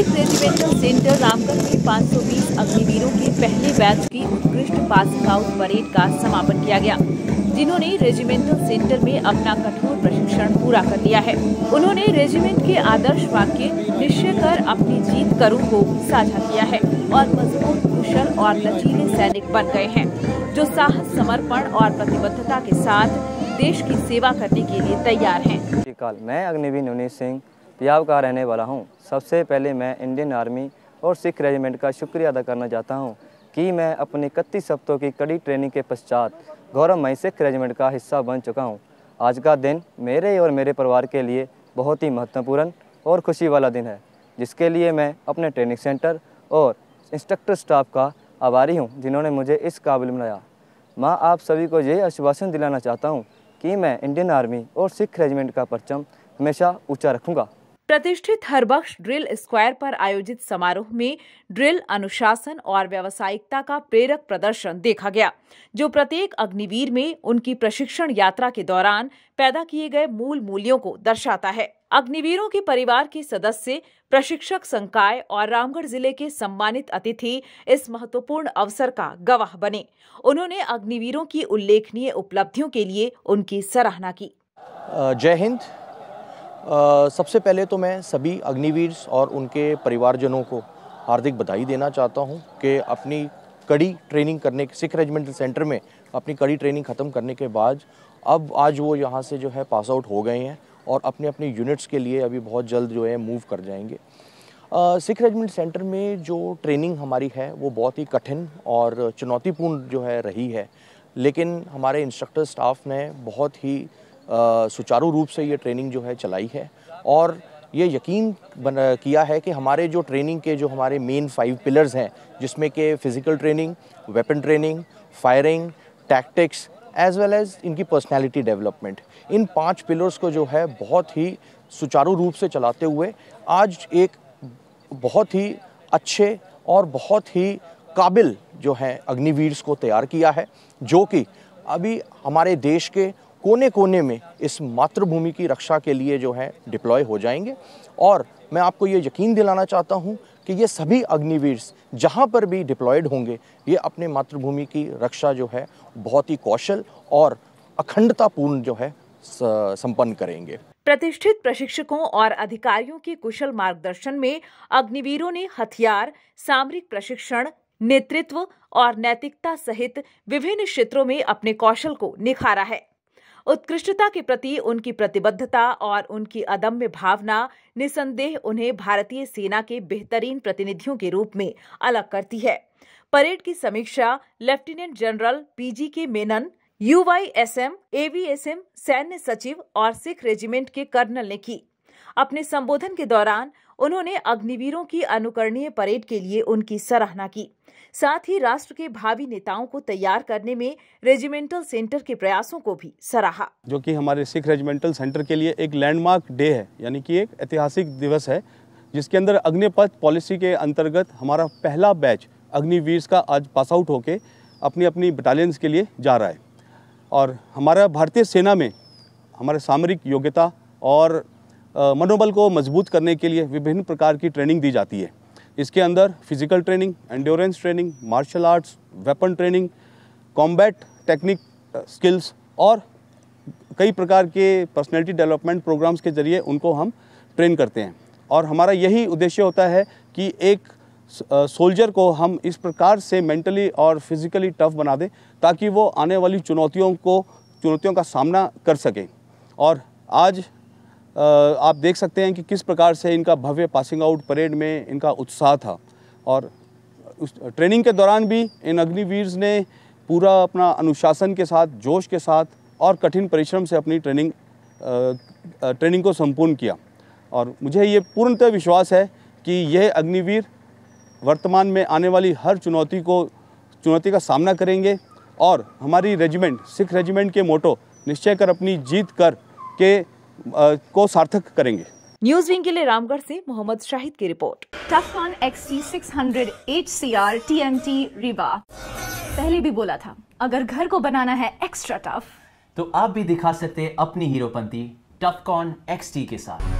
संगीत regimental centre Ramgarh में 520 अग्निवीरों के पहले बैच की उत्कृष्ट पासिंग आउट परेड का समापन किया गया जिन्होंने रेजिमेंटल सेंटर में अपना कठोर प्रशिक्षण पूरा कर लिया है उन्होंने रेजिमेंट के आदर्श वाक्य निश्चय कर अपनी जीत करो को साझा किया है और मजबूत कुशल और लचीले सैनिक बन गए हैं जो साहस समर्पण और प्रतिबद्धता के साथ देश की सेवा करने के लिए तैयार है मैं अग्निवीर नवनीत सिंह पंजाब का रहने वाला हूँ सबसे पहले मैं इंडियन आर्मी और सिख रेजिमेंट का शुक्रिया अदा करना चाहता हूँ कि मैं अपने इकतीस हफ्तों की कड़ी ट्रेनिंग के पश्चात गौरवमय सिख रेजिमेंट का हिस्सा बन चुका हूँ आज का दिन मेरे और मेरे परिवार के लिए बहुत ही महत्वपूर्ण और खुशी वाला दिन है जिसके लिए मैं अपने ट्रेनिंग सेंटर और इंस्ट्रक्टर स्टाफ का आभारी हूँ जिन्होंने मुझे इस काबिल बनाया मैं आप सभी को ये आश्वासन दिलाना चाहता हूँ कि मैं इंडियन आर्मी और सिख रेजिमेंट का परचम हमेशा ऊंचा रखूँगा प्रतिष्ठित हरबख्श ड्रिल स्क्वायर पर आयोजित समारोह में ड्रिल अनुशासन और व्यावसायिकता का प्रेरक प्रदर्शन देखा गया जो प्रत्येक अग्निवीर में उनकी प्रशिक्षण यात्रा के दौरान पैदा किए गए मूल मूल्यों को दर्शाता है अग्निवीरों के परिवार के सदस्य प्रशिक्षक संकाय और रामगढ़ जिले के सम्मानित अतिथि इस महत्वपूर्ण अवसर का गवाह बने उन्होंने अग्निवीरों की उल्लेखनीय उपलब्धियों के लिए उनकी सराहना की जय हिंद सबसे पहले तो मैं सभी अग्निवीर और उनके परिवारजनों को हार्दिक बधाई देना चाहता हूं कि अपनी कड़ी ट्रेनिंग करने सिख रेजिमेंटल सेंटर में अपनी कड़ी ट्रेनिंग ख़त्म करने के बाद अब आज वो यहाँ से जो है पास आउट हो गए हैं और अपने अपने यूनिट्स के लिए अभी बहुत जल्द जो है मूव कर जाएंगे सिख रेजिमेंट सेंटर में जो ट्रेनिंग हमारी है वो बहुत ही कठिन और चुनौतीपूर्ण जो है रही है लेकिन हमारे इंस्ट्रक्टर स्टाफ ने बहुत ही सुचारू रूप से ये ट्रेनिंग जो है चलाई है और ये यकीन बन किया है कि हमारे जो ट्रेनिंग के जो हमारे मेन फाइव पिलर्स हैं जिसमें कि physical training weapon training firing tactics as well as इनकी पर्सनैलिटी डेवलपमेंट इन पांच पिलर्स को जो है बहुत ही सुचारू रूप से चलाते हुए आज एक बहुत ही अच्छे और बहुत ही काबिल जो हैं अग्निवीर्स को तैयार किया है जो कि अभी हमारे देश के कोने कोने में इस मातृभूमि की रक्षा के लिए जो है डिप्लॉय हो जाएंगे और मैं आपको ये यकीन दिलाना चाहता हूँ कि ये सभी अग्निवीर जहाँ पर भी डिप्लॉयड होंगे ये अपने मातृभूमि की रक्षा जो है बहुत ही कौशल और अखंडतापूर्ण जो है संपन्न करेंगे प्रतिष्ठित प्रशिक्षकों और अधिकारियों के कुशल मार्गदर्शन में अग्निवीरों ने हथियार सामरिक प्रशिक्षण नेतृत्व और नैतिकता सहित विभिन्न क्षेत्रों में अपने कौशल को निखारा है उत्कृष्टता के प्रति उनकी प्रतिबद्धता और उनकी अदम्य भावना निसंदेह उन्हें भारतीय सेना के बेहतरीन प्रतिनिधियों के रूप में अलग करती है परेड की समीक्षा लेफ्टिनेंट जनरल पीजी के मेनन यूवाईएसएम एवीएसएम सैन्य सचिव और सिख रेजिमेंट के कर्नल ने की अपने संबोधन के दौरान उन्होंने अग्निवीरों की अनुकरणीय परेड के लिए उनकी सराहना की साथ ही राष्ट्र के भावी नेताओं को तैयार करने में रेजिमेंटल सेंटर के प्रयासों को भी सराहा जो कि हमारे सिख रेजिमेंटल सेंटर के लिए एक लैंडमार्क डे है यानी कि एक ऐतिहासिक दिवस है जिसके अंदर अग्निपथ पॉलिसी के अंतर्गत हमारा पहला बैच अग्निवीर का आज पास आउट होके अपनी अपनी बटालियंस के लिए जा रहा है और हमारा भारतीय सेना में हमारे सामरिक योग्यता और मनोबल को मजबूत करने के लिए विभिन्न प्रकार की ट्रेनिंग दी जाती है इसके अंदर physical training endurance training martial arts weapon training combat technique skills और कई प्रकार के पर्सनैलिटी डेवलपमेंट प्रोग्राम्स के ज़रिए उनको हम ट्रेन करते हैं और हमारा यही उद्देश्य होता है कि एक सोल्जर को हम इस प्रकार से मेंटली और फिज़िकली टफ बना दें ताकि वो आने वाली चुनौतियों को चुनौतियों का सामना कर सकें और आज आप देख सकते हैं कि किस प्रकार से इनका भव्य पासिंग आउट परेड में इनका उत्साह था और उस ट्रेनिंग के दौरान भी इन अग्निवीर्स ने पूरा अपना अनुशासन के साथ जोश के साथ और कठिन परिश्रम से अपनी ट्रेनिंग ट्रेनिंग को संपूर्ण किया और मुझे ये पूर्णतः विश्वास है कि यह अग्निवीर वर्तमान में आने वाली हर चुनौती को चुनौती का सामना करेंगे और हमारी रेजिमेंट सिख रेजिमेंट के मोटो निश्चय कर अपनी जीत कर के को सार्थक करेंगे न्यूज विंग के लिए रामगढ़ से मोहम्मद शाहिद की रिपोर्ट टफान X T six hundred H C R T M T रिबा पहले भी बोला था अगर घर को बनाना है एक्स्ट्रा टफ तो आप भी दिखा सकते अपनी हीरोपंती टफकॉन एक्स टी के साथ